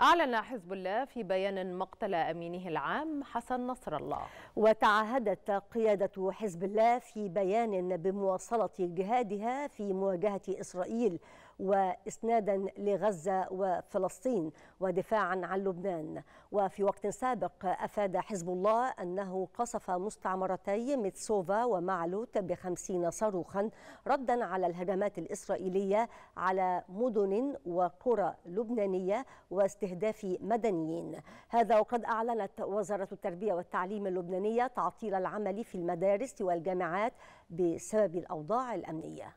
أعلن حزب الله في بيان مقتل أمينه العام حسن نصر الله وتعهدت قيادة حزب الله في بيان بمواصلة جهادها في مواجهة إسرائيل واسنادا لغزه وفلسطين ودفاعا عن لبنان وفي وقت سابق افاد حزب الله انه قصف مستعمرتي ميتسوفا ومعلوت بخمسين صاروخا ردا على الهجمات الاسرائيليه على مدن وقرى لبنانيه واستهداف استهداف مدنيين هذا وقد أعلنت وزارة التربية والتعليم اللبنانية تعطيل العمل في المدارس والجامعات بسبب الأوضاع الأمنية